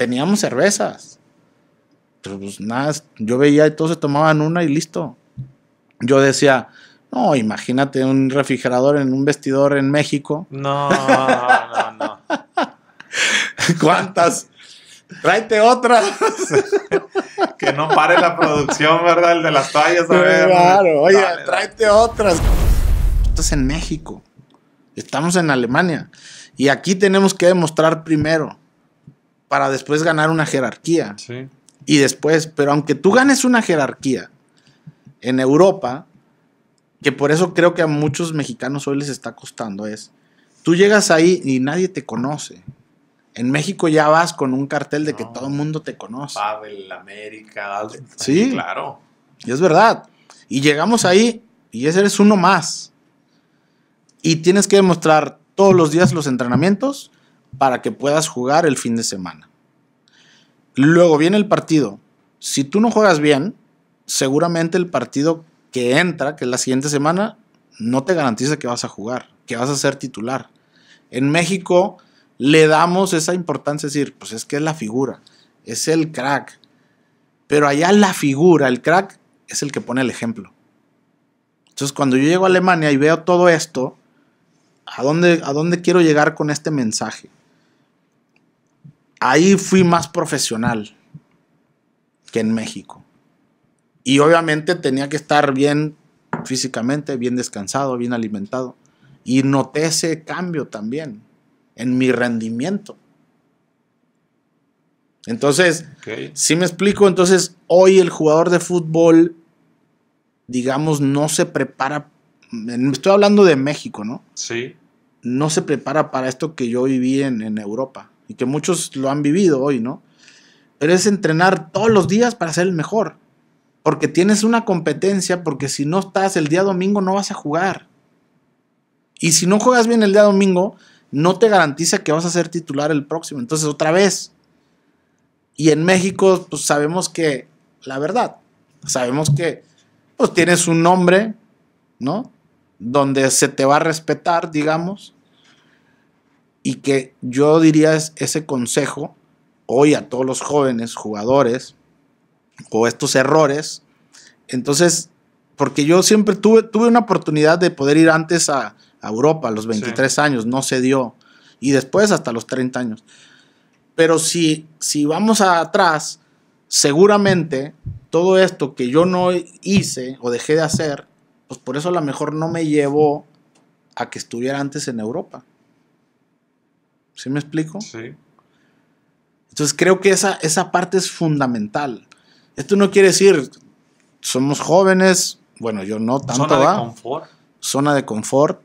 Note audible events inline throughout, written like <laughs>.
teníamos cervezas. Pero pues yo veía y todos se tomaban una y listo. Yo decía, no, imagínate un refrigerador en un vestidor en México. <laughs> No, no, no. <laughs> ¿Cuántas? Tráete otras... <laughs> que no pare la producción, ¿verdad? El de las toallas, a Claro, oye, tráete otras. Estás en México. Estamos en Alemania. Y aquí tenemos que demostrar primero para después ganar una jerarquía. Y después, pero aunque tú ganes una jerarquía en Europa, que por eso creo que a muchos mexicanos hoy les está costando, es, tú llegas ahí y nadie te conoce. En México ya vas con un cartel de que todo el mundo te conoce. Pavel, América, sí, claro. Y es verdad. Y llegamos ahí y ese eres uno más. Y tienes que demostrar todos los días los entrenamientos para que puedas jugar el fin de semana. Luego viene el partido. Si tú no juegas bien, seguramente el partido que entra, que es la siguiente semana, no te garantiza que vas a jugar, que vas a ser titular. En México le damos esa importancia, es decir, pues es que es la figura, es el crack. Pero allá la figura, el crack, es el que pone el ejemplo. Entonces cuando yo llego a Alemania y veo todo esto, ¿a dónde, a dónde quiero llegar con este mensaje? ahí fui más profesional que en México. Y obviamente tenía que estar bien físicamente, bien descansado, bien alimentado. Y noté ese cambio también en mi rendimiento. Entonces, si me explico, entonces hoy el jugador de fútbol, digamos, no se prepara. Estoy hablando de México, ¿no? Sí. No se prepara para esto que yo viví en Europa y que muchos lo han vivido hoy, ¿no? Pero es entrenar todos los días para ser el mejor. Porque tienes una competencia, porque si no estás el día domingo no vas a jugar. Y si no juegas bien el día domingo, no te garantiza que vas a ser titular el próximo. Entonces, otra vez. Y en México, pues sabemos que, la verdad, sabemos que, pues tienes un nombre, ¿no? Donde se te va a respetar, digamos y que yo diría ese consejo hoy a todos los jóvenes jugadores o estos errores. Entonces, porque yo siempre tuve, tuve una oportunidad de poder ir antes a, Europa a los 23 años, no se dio, y después hasta los 30 años. Pero si, si vamos atrás, seguramente todo esto que yo no hice o dejé de hacer, pues por eso a lo mejor no me llevó a que estuviera antes en Europa. ¿Sí me explico? Sí. Entonces creo que esa, esa parte es fundamental. Esto no quiere decir, somos jóvenes, bueno, yo no tanto. Zona de confort. Zona de confort,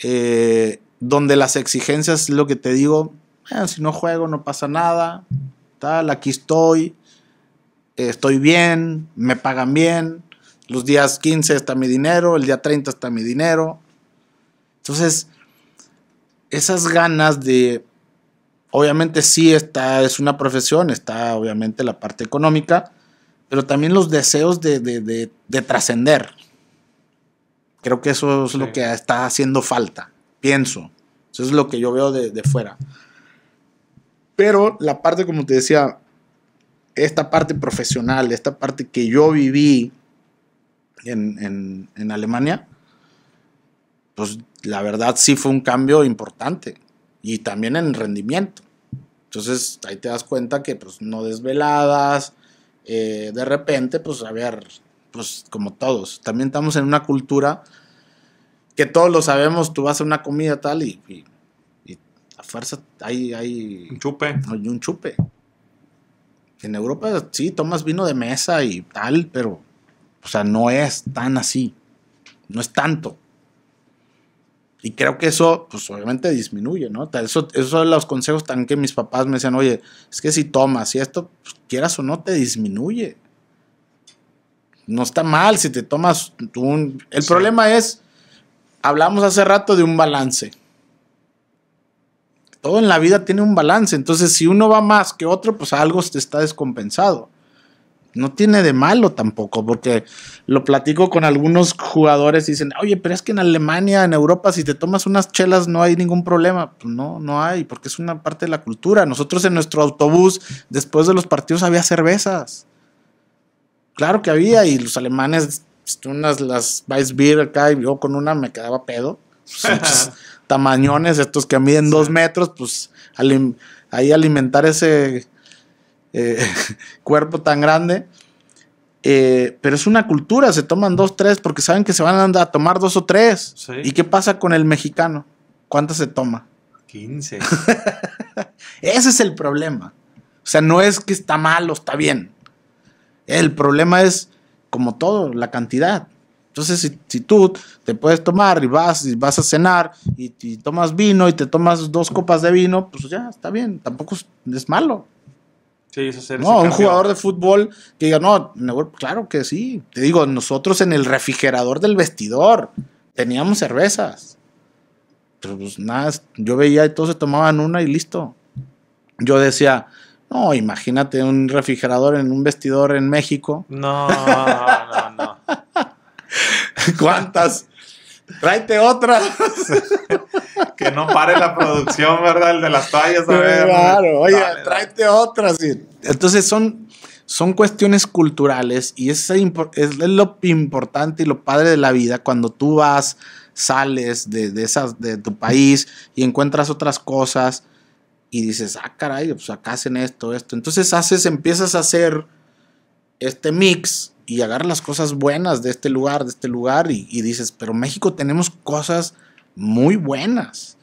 eh, donde las exigencias, lo que te digo, eh, si no juego no pasa nada, tal, aquí estoy, eh, estoy bien, me pagan bien, los días 15 está mi dinero, el día 30 está mi dinero. Entonces, esas ganas de, obviamente sí, está, es una profesión, está obviamente la parte económica, pero también los deseos de, trascender. Creo que eso es lo que está haciendo falta, pienso. Eso es lo que yo veo de, fuera. Pero la parte, como te decía, esta parte profesional, esta parte que yo viví en, en, en Alemania, pues la verdad sí fue un cambio importante y también en rendimiento. Entonces ahí te das cuenta que pues no desveladas, eh, de repente pues a ver, pues como todos, también estamos en una cultura que todos lo sabemos, tú vas a una comida tal y, y, y a fuerza hay, hay... Un chupe. Hay un chupe. En Europa sí, tomas vino de mesa y tal, pero, o sea, no es tan así, no es tanto. Y creo que eso, pues obviamente disminuye, ¿no? Eso, esos son los consejos tan que mis papás me decían, oye, es que si tomas y esto, pues, quieras o no, te disminuye. No está mal si te tomas un... El problema es, hablamos hace rato de un balance. Todo en la vida tiene un balance. Entonces, si uno va más que otro, pues algo te está descompensado no tiene de malo tampoco, porque lo platico con algunos jugadores dicen, oye, pero es que en Alemania, en Europa, si te tomas unas chelas no hay ningún problema. Pues no, no hay, porque es una parte de la cultura. Nosotros en nuestro autobús, después de los partidos, había cervezas. Claro que había, y los alemanes, pues, unas las Weissbier acá, y yo con una me quedaba pedo. <laughs> tamañones, estos que miden dos metros, pues ahí alimentar ese eh, <laughs> cuerpo tan grande. Eh, pero es una cultura, se toman dos, tres, porque saben que se van a andar a tomar dos o tres. ¿Y qué pasa con el mexicano? ¿Cuántas se toma? 15. <laughs> Ese es el problema. O sea, no es que está mal o está bien. El problema es, como todo, la cantidad. Entonces, si, tú te puedes tomar y vas, y vas a cenar y tomas vino y te tomas dos copas de vino, pues ya está bien, tampoco es malo no, un jugador de fútbol que diga, no, claro que sí. Te digo, nosotros en el refrigerador del vestidor teníamos cervezas. Pero pues nada, yo veía y todos se tomaban una y listo. Yo decía, no, imagínate un refrigerador en un vestidor en México. <laughs> No, no, no. ¿Cuántas? Tráete otras <laughs> que no pare la producción, ¿verdad? El de las toallas, a ver. Claro, oye, tráete otras. Entonces son, son cuestiones culturales y es, es lo importante y lo padre de la vida cuando tú vas, sales de, esas, de tu país y encuentras otras cosas y dices, ah, caray, pues acá hacen esto, esto. Entonces haces, empiezas a hacer este mix y agarras las cosas buenas de este lugar, de este lugar y, y dices, pero México tenemos cosas muy buenas.